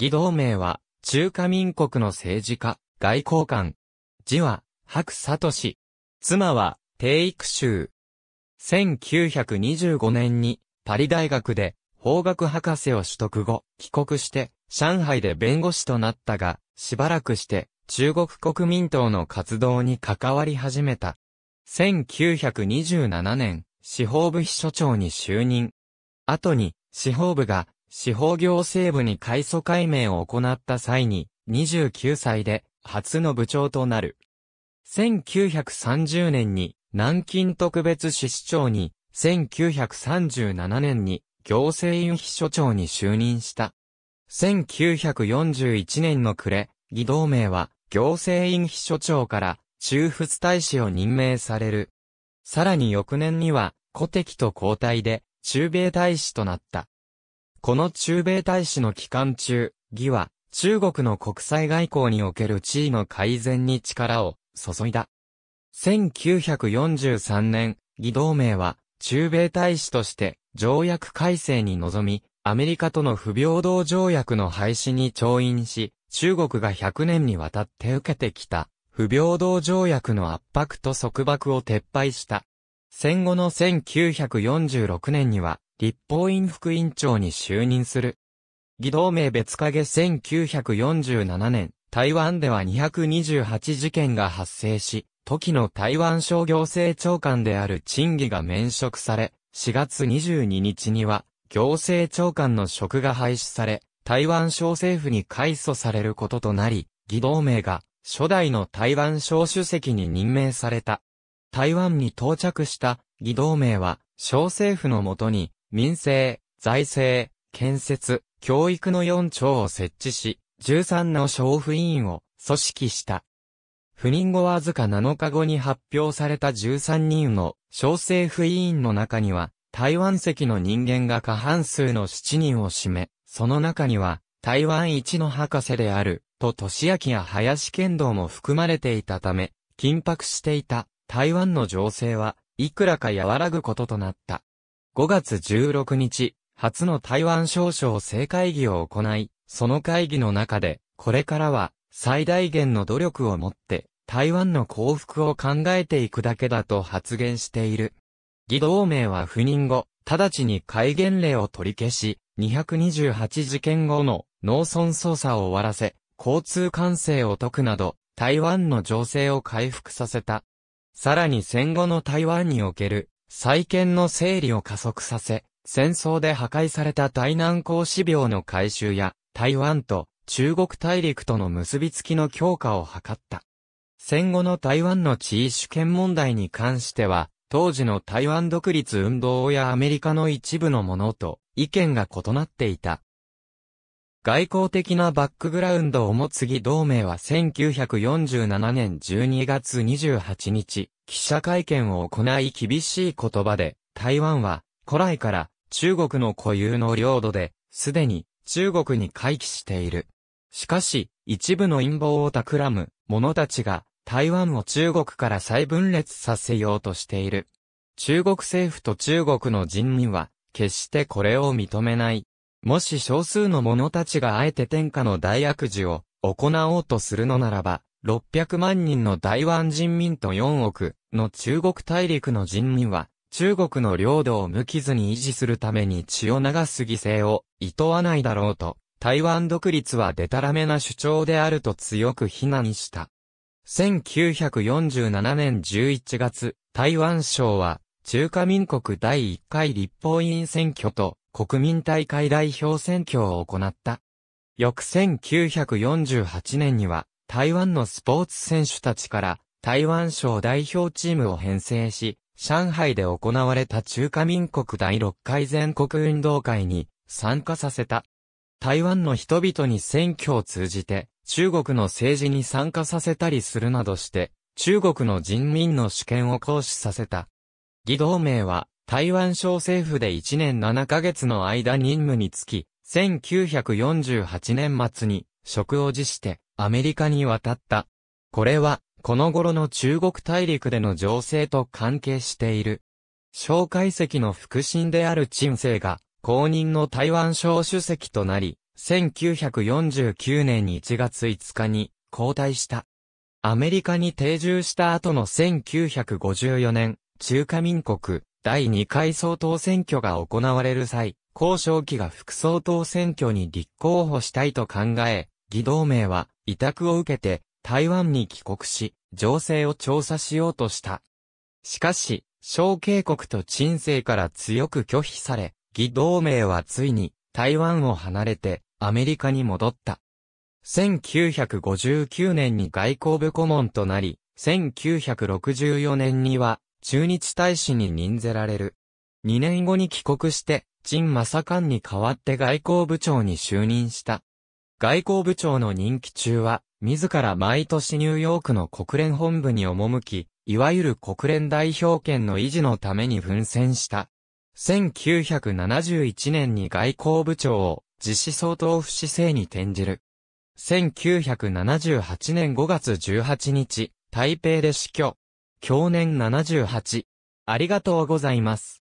義同盟は、中華民国の政治家、外交官。字は、白里氏。妻は、低育州。1925年に、パリ大学で、法学博士を取得後、帰国して、上海で弁護士となったが、しばらくして、中国国民党の活動に関わり始めた。1927年、司法部秘書長に就任。後に、司法部が司法行政部に改祖改名を行った際に、29歳で、初の部長となる。1930年に、南京特別市市長に、1937年に、行政院秘書長に就任した。1941年の暮れ、義同盟は、行政院秘書長から、中仏大使を任命される。さらに翌年には、古敵と交代で、中米大使となった。この中米大使の期間中、義は、中国の国際外交における地位の改善に力を注いだ。1943年、義同盟は、中米大使として条約改正に臨み、アメリカとの不平等条約の廃止に調印し、中国が100年にわたって受けてきた、不平等条約の圧迫と束縛を撤廃した。戦後の1946年には、立法院副委員長に就任する。義同盟別影1947年、台湾では228事件が発生し、時の台湾省行政長官である陳義が免職され、4月22日には、行政長官の職が廃止され、台湾省政府に改組されることとなり、義同盟が初代の台湾省主席に任命された。台湾に到着した義同盟は、省政府のもとに民生、財政、建設、教育の4庁を設置し、13の省府委員を組織した。不任後わずか7日後に発表された13人の小政府委員の中には、台湾籍の人間が過半数の7人を占め、その中には、台湾一の博士である、と年明や林剣道も含まれていたため、緊迫していた台湾の情勢はいくらか和らぐこととなった。5月16日、初の台湾少々正会議を行い、その会議の中で、これからは最大限の努力をもって、台湾の幸福を考えていくだけだと発言している。義同盟は赴任後、直ちに戒厳令を取り消し、228事件後の農村捜査を終わらせ、交通管制を解くなど、台湾の情勢を回復させた。さらに戦後の台湾における再建の整理を加速させ、戦争で破壊された台南公私病の改修や、台湾と中国大陸との結びつきの強化を図った。戦後の台湾の地位主権問題に関しては、当時の台湾独立運動やアメリカの一部のものと意見が異なっていた。外交的なバックグラウンドを持つ義同盟は1947年12月28日、記者会見を行い厳しい言葉で、台湾は古来から中国の固有の領土で、すでに中国に回帰している。しかし、一部の陰謀を企む者たちが台湾を中国から再分裂させようとしている。中国政府と中国の人民は決してこれを認めない。もし少数の者たちがあえて天下の大悪事を行おうとするのならば、600万人の台湾人民と4億の中国大陸の人民は、中国の領土を無傷に維持するために血を流す犠牲を厭わないだろうと、台湾独立はデタラメな主張であると強く非難した。1947年11月、台湾省は、中華民国第1回立法委員選挙と、国民大会代表選挙を行った。翌1948年には、台湾のスポーツ選手たちから、台湾省代表チームを編成し、上海で行われた中華民国第6回全国運動会に参加させた。台湾の人々に選挙を通じて、中国の政治に参加させたりするなどして、中国の人民の主権を行使させた。義同盟は、台湾省政府で1年7ヶ月の間任務につき、1948年末に職を辞してアメリカに渡った。これは、この頃の中国大陸での情勢と関係している。蒋介石の腹心である陳生が、公認の台湾省主席となり、1949年1月5日に交代した。アメリカに定住した後の1954年、中華民国、第2回総統選挙が行われる際、高渉期が副総統選挙に立候補したいと考え、義同盟は委託を受けて台湾に帰国し、情勢を調査しようとした。しかし、小渓国と鎮政から強く拒否され、義同盟はついに台湾を離れてアメリカに戻った。1959年に外交部顧問となり、1964年には中日大使に任ぜられる。2年後に帰国して、陳正官に代わって外交部長に就任した。外交部長の任期中は、自ら毎年ニューヨークの国連本部に赴き、いわゆる国連代表権の維持のために奮戦した。1971年に外交部長を実施相当府市政に転じる。1978年5月18日、台北で死去。享年78。ありがとうございます。